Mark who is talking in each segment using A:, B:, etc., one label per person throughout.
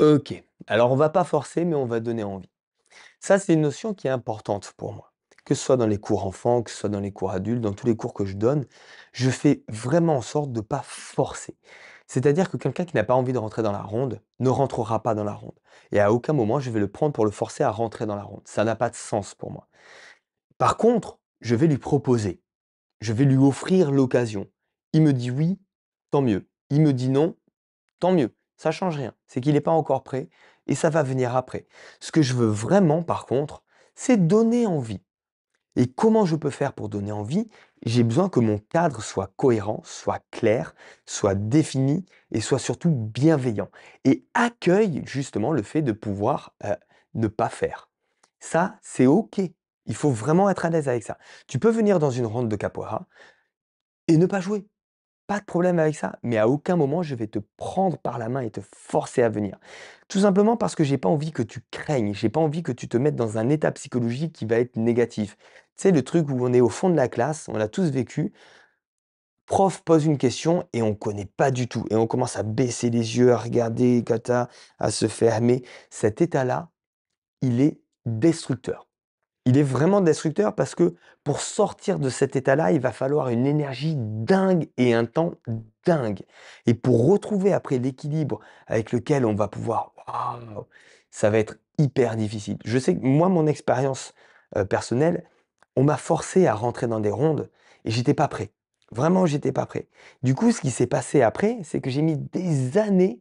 A: Ok, alors on va pas forcer, mais on va donner envie. Ça, c'est une notion qui est importante pour moi. Que ce soit dans les cours enfants, que ce soit dans les cours adultes, dans tous les cours que je donne, je fais vraiment en sorte de ne pas forcer. C'est-à-dire que quelqu'un qui n'a pas envie de rentrer dans la ronde ne rentrera pas dans la ronde. Et à aucun moment, je vais le prendre pour le forcer à rentrer dans la ronde. Ça n'a pas de sens pour moi. Par contre, je vais lui proposer. Je vais lui offrir l'occasion. Il me dit oui, tant mieux. Il me dit non, tant mieux. Ça change rien. C'est qu'il n'est pas encore prêt et ça va venir après. Ce que je veux vraiment, par contre, c'est donner envie. Et comment je peux faire pour donner envie J'ai besoin que mon cadre soit cohérent, soit clair, soit défini et soit surtout bienveillant. Et accueille justement le fait de pouvoir euh, ne pas faire. Ça, c'est OK. Il faut vraiment être à l'aise avec ça. Tu peux venir dans une ronde de capoeira et ne pas jouer pas de problème avec ça, mais à aucun moment je vais te prendre par la main et te forcer à venir. Tout simplement parce que j'ai pas envie que tu craignes, j'ai pas envie que tu te mettes dans un état psychologique qui va être négatif. C'est le truc où on est au fond de la classe, on l'a tous vécu. Prof pose une question et on connaît pas du tout et on commence à baisser les yeux, à regarder, à se fermer. Cet état-là, il est destructeur il est vraiment destructeur parce que pour sortir de cet état-là, il va falloir une énergie dingue et un temps dingue. Et pour retrouver après l'équilibre avec lequel on va pouvoir, mmh. ça va être hyper difficile. Je sais que moi, mon expérience euh, personnelle, on m'a forcé à rentrer dans des rondes et j'étais pas prêt. Vraiment, j'étais pas prêt. Du coup, ce qui s'est passé après, c'est que j'ai mis des années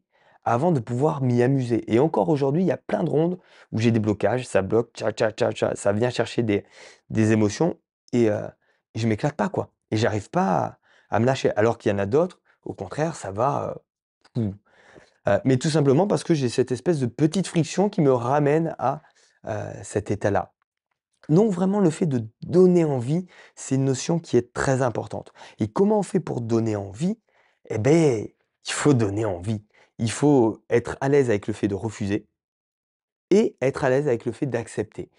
A: avant de pouvoir m'y amuser. Et encore aujourd'hui, il y a plein de rondes où j'ai des blocages, ça bloque, ça vient chercher des, émotions et je euh, je m'éclate pas, quoi. Et j'arrive pas à, me lâcher. Alors qu'il y en a d'autres, au contraire, ça va. Euh, euh, mais tout simplement parce que j'ai cette espèce de petite friction qui me ramène à cet état-là. Donc vraiment le fait de donner envie, c'est une notion qui est très importante. Et comment on fait pour donner envie Eh bien, il faut donner envie. Il faut être à l'aise avec le fait de refuser et être à l'aise avec le fait d'accepter.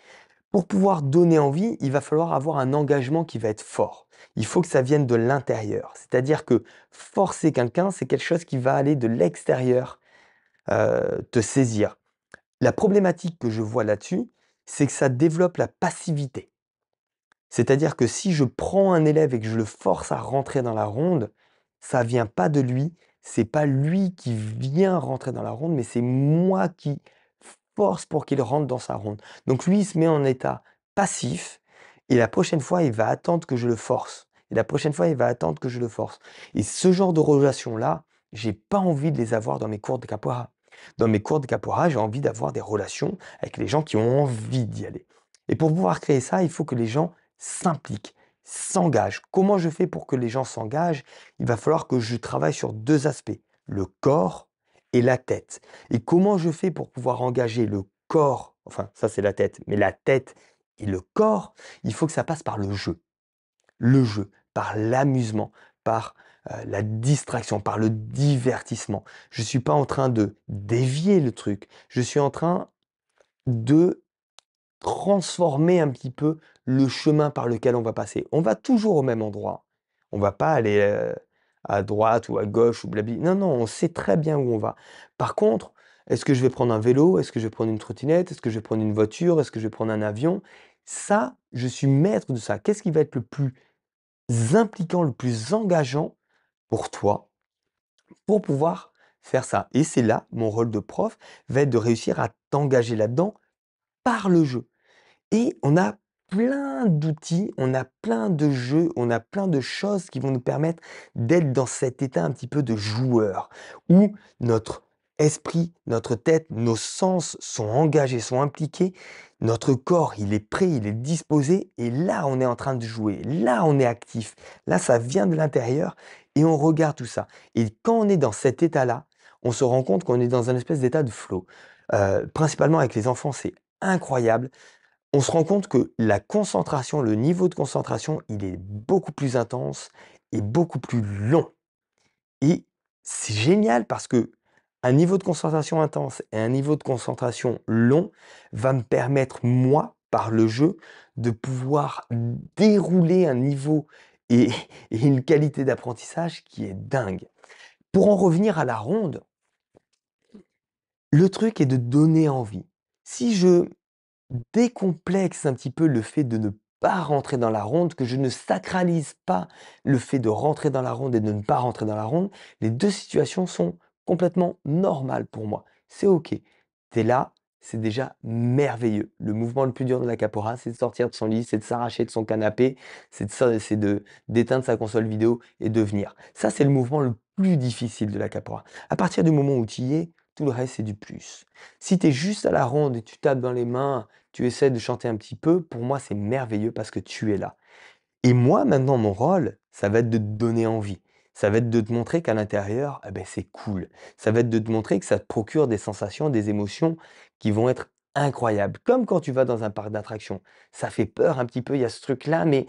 A: Pour pouvoir donner envie, il va falloir avoir un engagement qui va être fort. Il faut que ça vienne de l'intérieur. C'est-à-dire que forcer quelqu'un, c'est quelque chose qui va aller de l'extérieur euh, te saisir. La problématique que je vois là-dessus, c'est que ça développe la passivité. C'est-à-dire que si je prends un élève et que je le force à rentrer dans la ronde, ça ne vient pas de lui, c'est pas lui qui vient rentrer dans la ronde, mais c'est moi qui force pour qu'il rentre dans sa ronde. Donc lui, il se met en état passif, et la prochaine fois, il va attendre que je le force. Et la prochaine fois, il va attendre que je le force. Et ce genre de relations là j'ai pas envie de les avoir dans mes cours de capoeira. Dans mes cours de capoeira, j'ai envie d'avoir des relations avec les gens qui ont envie d'y aller. Et pour pouvoir créer ça, il faut que les gens s'impliquent s'engage Comment je fais pour que les gens s'engagent Il va falloir que je travaille sur deux aspects, le corps et la tête. Et comment je fais pour pouvoir engager le corps Enfin, ça c'est la tête, mais la tête et le corps, il faut que ça passe par le jeu. Le jeu, par l'amusement, par euh, la distraction, par le divertissement. Je ne suis pas en train de dévier le truc, je suis en train de transformer un petit peu le chemin par lequel on va passer. On va toujours au même endroit. On ne va pas aller euh, à droite ou à gauche ou blabli. Non, non, on sait très bien où on va. Par contre, est-ce que je vais prendre un vélo Est-ce que je vais prendre une trottinette Est-ce que je vais prendre une voiture Est-ce que je vais prendre un avion Ça, je suis maître de ça. Qu'est-ce qui va être le plus impliquant, le plus engageant pour toi pour pouvoir faire ça Et c'est là, mon rôle de prof va être de réussir à t'engager là-dedans par le jeu. Et on a plein d'outils, on a plein de jeux, on a plein de choses qui vont nous permettre d'être dans cet état un petit peu de joueur, où notre esprit, notre tête, nos sens sont engagés, sont impliqués, notre corps, il est prêt, il est disposé, et là, on est en train de jouer, là, on est actif, là, ça vient de l'intérieur, et on regarde tout ça. Et quand on est dans cet état-là, on se rend compte qu'on est dans un espèce d'état de flow. Euh, principalement avec les enfants, c'est incroyable. On se rend compte que la concentration, le niveau de concentration, il est beaucoup plus intense et beaucoup plus long. Et c'est génial parce que un niveau de concentration intense et un niveau de concentration long va me permettre, moi, par le jeu, de pouvoir dérouler un niveau et, et une qualité d'apprentissage qui est dingue. Pour en revenir à la ronde, le truc est de donner envie si je décomplexe un petit peu le fait de ne pas rentrer dans la ronde, que je ne sacralise pas le fait de rentrer dans la ronde et de ne pas rentrer dans la ronde, les deux situations sont complètement normales pour moi. C'est ok. T'es là, c'est déjà merveilleux. Le mouvement le plus dur de la capora, c'est de sortir de son lit, c'est de s'arracher de son canapé, c'est de d'éteindre sa console vidéo et de venir. Ça, c'est le mouvement le plus difficile de la capora. À partir du moment où tu y es, tout le reste c'est du plus. Si tu es juste à la ronde et tu tapes dans les mains, tu essaies de chanter un petit peu, pour moi c'est merveilleux parce que tu es là. Et moi maintenant mon rôle, ça va être de te donner envie. Ça va être de te montrer qu'à l'intérieur, eh ben, c'est cool. Ça va être de te montrer que ça te procure des sensations, des émotions qui vont être incroyables. Comme quand tu vas dans un parc d'attractions. Ça fait peur un petit peu, il y a ce truc-là, mais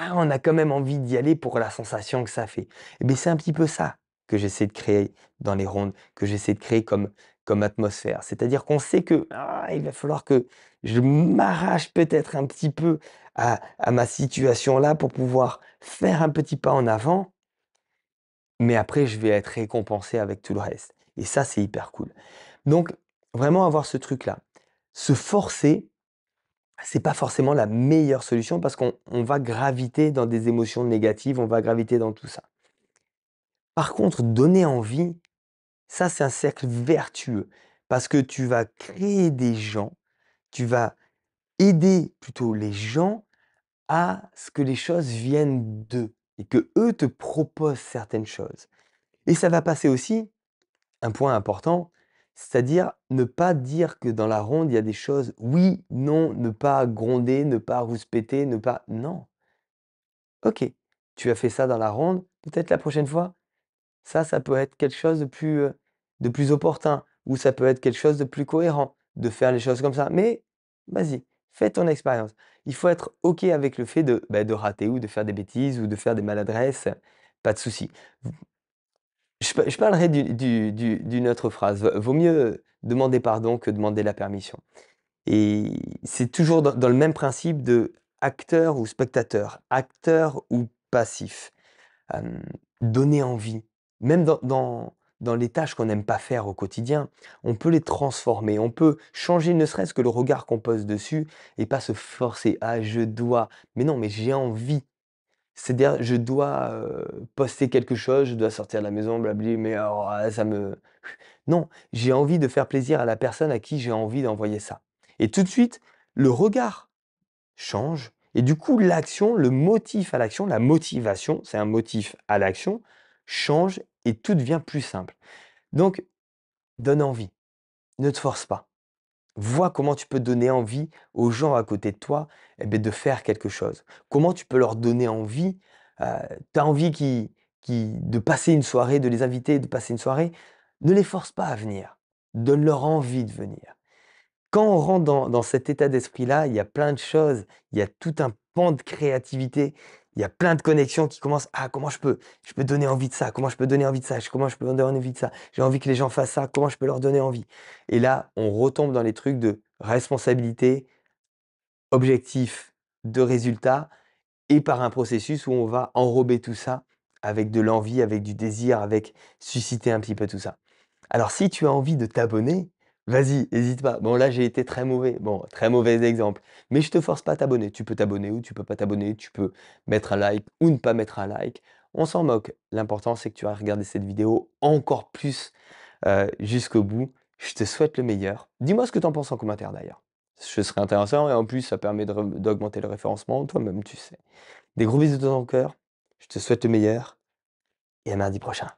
A: ah, on a quand même envie d'y aller pour la sensation que ça fait. et eh ben, c'est un petit peu ça que j'essaie de créer dans les rondes, que j'essaie de créer comme, comme atmosphère. C'est-à-dire qu'on sait que ah, il va falloir que je m'arrache peut-être un petit peu à, à ma situation-là pour pouvoir faire un petit pas en avant, mais après je vais être récompensé avec tout le reste. Et ça, c'est hyper cool. Donc, vraiment avoir ce truc-là. Se forcer, c'est pas forcément la meilleure solution parce qu'on va graviter dans des émotions négatives, on va graviter dans tout ça. Par contre, donner envie, ça c'est un cercle vertueux parce que tu vas créer des gens, tu vas aider plutôt les gens à ce que les choses viennent d'eux et que eux te proposent certaines choses. Et ça va passer aussi un point important, c'est-à-dire ne pas dire que dans la ronde il y a des choses oui, non, ne pas gronder, ne pas rouspéter, ne pas non. OK, tu as fait ça dans la ronde, peut-être la prochaine fois ça, ça peut être quelque chose de plus, opportun, ou ça peut être quelque chose de plus cohérent, de faire les choses comme ça. Mais vas-y, fais ton expérience. Il faut être OK avec le fait de, bah, de rater ou de faire des bêtises ou de faire des maladresses. Pas de souci. Je, parlerai d'une autre phrase. Vaut mieux demander pardon que demander la permission. Et c'est toujours dans, le même principe de acteur ou spectateur, acteur ou passif. donner envie, même dans, les tâches qu'on n'aime pas faire au quotidien, on peut les transformer, on peut changer ne serait-ce que le regard qu'on pose dessus et pas se forcer, à ah, je dois, mais non, mais j'ai envie. C'est-à-dire, je dois euh, poster quelque chose, je dois sortir de la maison, blabli, mais ah, ça me... Non, j'ai envie de faire plaisir à la personne à qui j'ai envie d'envoyer ça. Et tout de suite, le regard change, et du coup, l'action, le motif à l'action, la motivation, c'est un motif à l'action, change et tout devient plus simple. Donc, donne envie. Ne te force pas. Vois comment tu peux donner envie aux gens à côté de toi eh ben, de faire quelque chose. Comment tu peux leur donner envie. Euh, tu as envie qui, de passer une soirée, de les inviter, de passer une soirée. Ne les force pas à venir. Donne-leur envie de venir. Quand on rentre dans cet état d'esprit-là, il y a plein de choses. Il y a tout un pan de créativité il y a plein de connexions qui commencent. Ah, comment je peux Je peux donner envie de ça. Comment je peux donner envie de ça Comment je peux donner envie de ça J'ai envie que les gens fassent ça. Comment je peux leur donner envie Et là, on retombe dans les trucs de responsabilité, objectif, de résultat, et par un processus où on va enrober tout ça avec de l'envie, avec du désir, avec susciter un petit peu tout ça. Alors, si tu as envie de t'abonner, Vas-y, n'hésite pas. Bon, là, j'ai été très mauvais. Bon, très mauvais exemple. Mais je ne te force pas à t'abonner. Tu peux t'abonner ou tu peux pas t'abonner. Tu peux mettre un like ou ne pas mettre un like. On s'en moque. L'important, c'est que tu aies regardé cette vidéo encore plus euh, jusqu'au bout. Je te souhaite le meilleur. Dis-moi ce que tu en penses en commentaire d'ailleurs. Ce serait intéressant et en plus, ça permet d'augmenter le référencement. Toi-même, tu sais. Des gros bisous de ton cœur. Je te souhaite le meilleur et à mardi prochain.